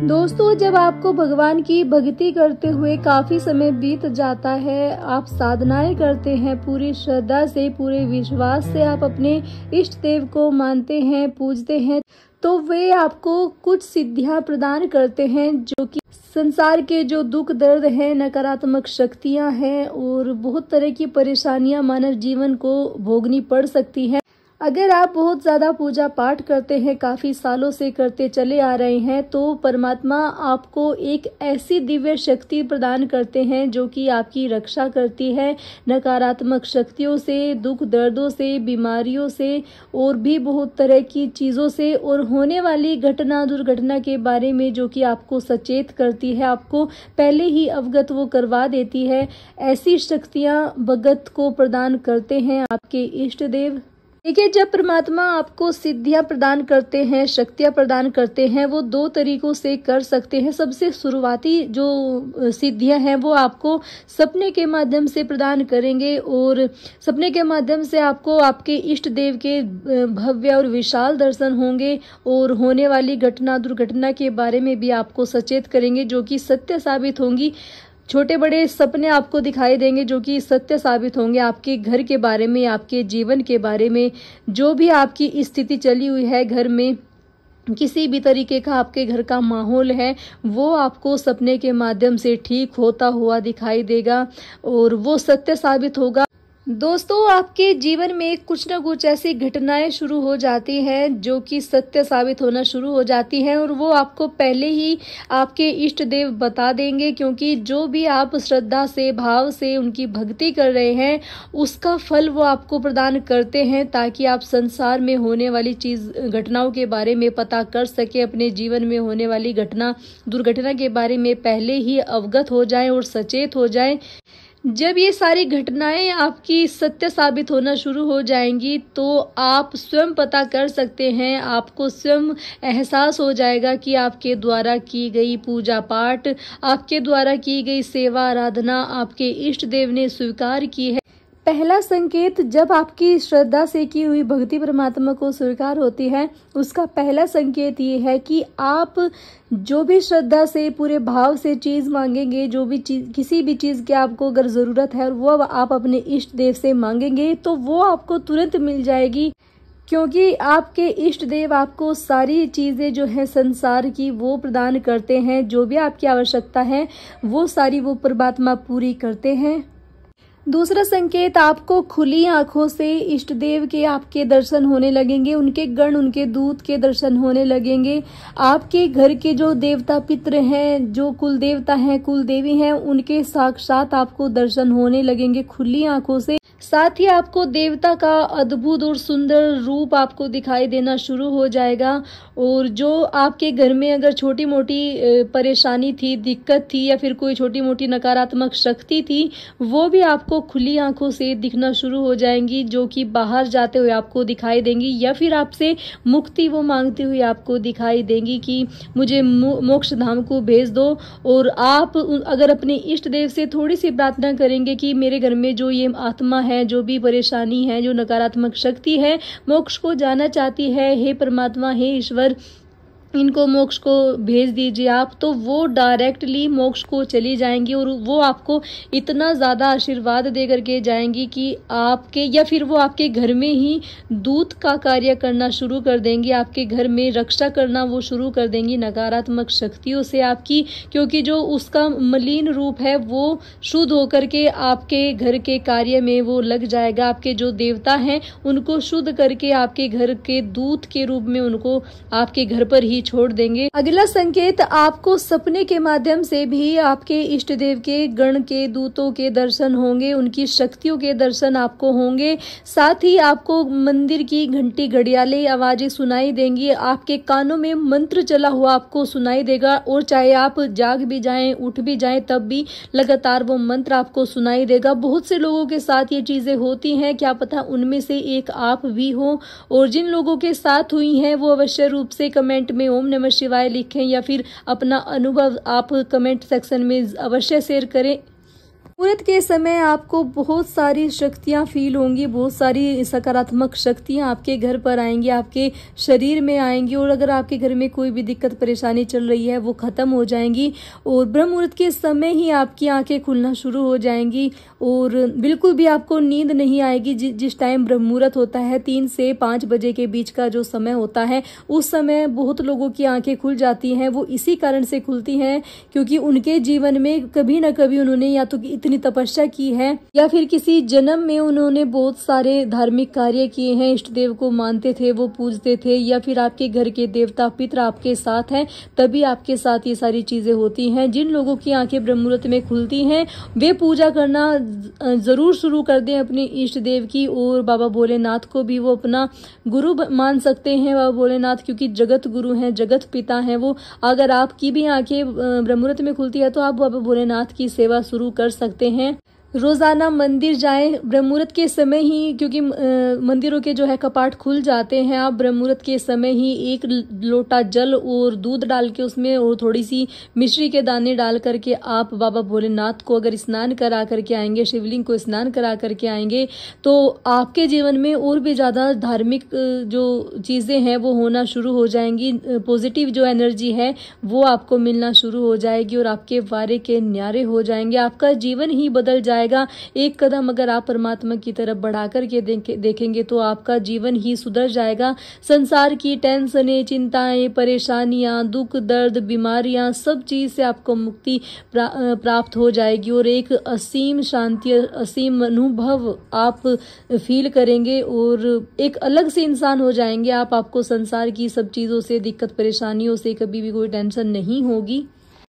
दोस्तों जब आपको भगवान की भक्ति करते हुए काफी समय बीत जाता है आप साधनाएं करते हैं पूरी श्रद्धा से पूरे विश्वास से आप अपने इष्ट देव को मानते हैं पूजते हैं तो वे आपको कुछ सिद्धियां प्रदान करते हैं जो कि संसार के जो दुख दर्द हैं नकारात्मक शक्तियां हैं और बहुत तरह की परेशानियां मानव जीवन को भोगनी पड़ सकती है अगर आप बहुत ज़्यादा पूजा पाठ करते हैं काफ़ी सालों से करते चले आ रहे हैं तो परमात्मा आपको एक ऐसी दिव्य शक्ति प्रदान करते हैं जो कि आपकी रक्षा करती है नकारात्मक शक्तियों से दुख दर्दों से बीमारियों से और भी बहुत तरह की चीज़ों से और होने वाली घटना दुर्घटना के बारे में जो कि आपको सचेत करती है आपको पहले ही अवगत वो करवा देती है ऐसी शक्तियाँ भगत को प्रदान करते हैं आपके इष्ट देव देखिए जब परमात्मा आपको सिद्धियां प्रदान करते हैं शक्तियां प्रदान करते हैं वो दो तरीकों से कर सकते हैं सबसे शुरुआती जो सिद्धियां हैं वो आपको सपने के माध्यम से प्रदान करेंगे और सपने के माध्यम से आपको आपके इष्ट देव के भव्य और विशाल दर्शन होंगे और होने वाली घटना दुर्घटना के बारे में भी आपको सचेत करेंगे जो कि सत्य साबित होंगी छोटे बड़े सपने आपको दिखाई देंगे जो कि सत्य साबित होंगे आपके घर के बारे में आपके जीवन के बारे में जो भी आपकी स्थिति चली हुई है घर में किसी भी तरीके का आपके घर का माहौल है वो आपको सपने के माध्यम से ठीक होता हुआ दिखाई देगा और वो सत्य साबित होगा दोस्तों आपके जीवन में कुछ ना कुछ ऐसी घटनाएं शुरू हो जाती हैं जो कि सत्य साबित होना शुरू हो जाती हैं और वो आपको पहले ही आपके इष्ट देव बता देंगे क्योंकि जो भी आप श्रद्धा से भाव से उनकी भक्ति कर रहे हैं उसका फल वो आपको प्रदान करते हैं ताकि आप संसार में होने वाली चीज़ घटनाओं के बारे में पता कर सके अपने जीवन में होने वाली घटना दुर्घटना के बारे में पहले ही अवगत हो जाए और सचेत हो जाए जब ये सारी घटनाएं आपकी सत्य साबित होना शुरू हो जाएंगी तो आप स्वयं पता कर सकते हैं आपको स्वयं एहसास हो जाएगा कि आपके द्वारा की गई पूजा पाठ आपके द्वारा की गई सेवा आराधना आपके इष्ट देव ने स्वीकार की है पहला संकेत जब आपकी श्रद्धा से की हुई भक्ति परमात्मा को स्वीकार होती है उसका पहला संकेत ये है कि आप जो भी श्रद्धा से पूरे भाव से चीज़ मांगेंगे जो भी चीज़ किसी भी चीज़ की आपको अगर ज़रूरत है और वो आप अपने इष्ट देव से मांगेंगे तो वो आपको तुरंत मिल जाएगी क्योंकि आपके इष्ट देव आपको सारी चीज़ें जो है संसार की वो प्रदान करते हैं जो भी आपकी आवश्यकता है वो सारी वो परमात्मा पूरी करते हैं दूसरा संकेत आपको खुली आंखों से इष्ट देव के आपके दर्शन होने लगेंगे उनके गण उनके दूत के दर्शन होने लगेंगे आपके घर के जो देवता पित्र हैं जो कुल देवता हैं कुल देवी हैं उनके साक्षात आपको दर्शन होने लगेंगे खुली आंखों से साथ ही आपको देवता का अद्भुत और सुंदर रूप आपको दिखाई देना शुरू हो जाएगा और जो आपके घर में अगर छोटी मोटी परेशानी थी दिक्कत थी या फिर कोई छोटी मोटी नकारात्मक शक्ति थी वो भी आपको खुली आंखों से दिखना शुरू हो जाएंगी जो कि बाहर जाते हुए आपको दिखाई देंगी या फिर आपसे मुक्ति वो मांगती हुई आपको दिखाई देंगी कि मुझे मोक्ष धाम को भेज दो और आप अगर अपने इष्ट देव से थोड़ी सी प्रार्थना करेंगे कि मेरे घर में जो ये आत्मा है है जो भी परेशानी है जो नकारात्मक शक्ति है मोक्ष को जाना चाहती है हे परमात्मा हे ईश्वर इनको मोक्ष को भेज दीजिए आप तो वो डायरेक्टली मोक्ष को चली जाएंगी और वो आपको इतना ज़्यादा आशीर्वाद दे करके जाएंगी कि आपके या फिर वो आपके घर में ही दूत का कार्य करना शुरू कर देंगी आपके घर में रक्षा करना वो शुरू कर देंगी नकारात्मक शक्तियों से आपकी क्योंकि जो उसका मलिन रूप है वो शुद्ध होकर के आपके घर के कार्य में वो लग जाएगा आपके जो देवता हैं उनको शुद्ध करके आपके घर के दूत के रूप में उनको आपके घर पर ही छोड़ देंगे अगला संकेत आपको सपने के माध्यम से भी आपके इष्ट देव के गण के दूतों के दर्शन होंगे उनकी शक्तियों के दर्शन आपको होंगे साथ ही आपको मंदिर की घंटी घड़ियाले आवाजें सुनाई देंगी आपके कानों में मंत्र चला हुआ आपको सुनाई देगा और चाहे आप जाग भी जाए उठ भी जाए तब भी लगातार वो मंत्र आपको सुनाई देगा बहुत से लोगों के साथ ये चीजें होती है क्या पता उनमें से एक आप भी हो और जिन लोगों के साथ हुई है वो अवश्य रूप से कमेंट में ओम नमः शिवाय लिखें या फिर अपना अनुभव आप कमेंट सेक्शन में अवश्य शेयर करें मुहूर्त के समय आपको बहुत सारी शक्तियाँ फील होंगी बहुत सारी सकारात्मक शक्तियाँ आपके घर पर आएंगी आपके शरीर में आएंगी और अगर आपके घर में कोई भी दिक्कत परेशानी चल रही है वो ख़त्म हो जाएंगी और ब्रह्म मुहूर्त के समय ही आपकी आंखें खुलना शुरू हो जाएंगी और बिल्कुल भी आपको नींद नहीं आएगी जि, जिस टाइम ब्रह्म मुहूर्त होता है तीन से पाँच बजे के बीच का जो समय होता है उस समय बहुत लोगों की आंखें खुल जाती हैं वो इसी कारण से खुलती हैं क्योंकि उनके जीवन में कभी ना कभी उन्होंने या तो इतनी तपस्या की है या फिर किसी जन्म में उन्होंने बहुत सारे धार्मिक कार्य किए हैं इष्ट देव को मानते थे वो पूजते थे या फिर आपके घर के देवता पित्र आपके साथ हैं तभी आपके साथ ये सारी चीजें होती हैं जिन लोगों की आंखें ब्रह्मत में खुलती हैं वे पूजा करना जरूर शुरू कर दें अपने इष्ट देव की और बाबा भोलेनाथ को भी वो अपना गुरु मान सकते हैं बाबा भोलेनाथ क्योंकि जगत गुरु हैं जगत पिता हैं वो अगर आपकी भी आंखें ब्रह्मत में खुलती है तो आप बाबा भोलेनाथ की सेवा शुरू कर सकते करते हैं रोज़ाना मंदिर जाएं ब्रह्मूर्त के समय ही क्योंकि मंदिरों के जो है कपाट खुल जाते हैं आप ब्रह्मूर्त के समय ही एक लोटा जल और दूध डाल के उसमें और थोड़ी सी मिश्री के दाने डाल करके आप बाबा भोलेनाथ को अगर स्नान करा करके आएंगे शिवलिंग को स्नान करा करके आएंगे तो आपके जीवन में और भी ज़्यादा धार्मिक जो चीज़ें हैं वो होना शुरू हो जाएंगी पॉजिटिव जो एनर्जी है वो आपको मिलना शुरू हो जाएगी और आपके वारे के न्यारे हो जाएंगे आपका जीवन ही बदल जाएगा जाएगा एक कदम अगर आप परमात्मा की तरफ बढ़ा करके देखेंगे तो आपका जीवन ही सुधर जाएगा संसार की टेंशनें चिंताएं परेशानियां दुख दर्द बीमारियां सब चीज़ से आपको मुक्ति प्रा, प्राप्त हो जाएगी और एक असीम शांति असीम अनुभव आप फील करेंगे और एक अलग से इंसान हो जाएंगे आप आपको संसार की सब चीज़ों से दिक्कत परेशानियों से कभी भी कोई टेंशन नहीं होगी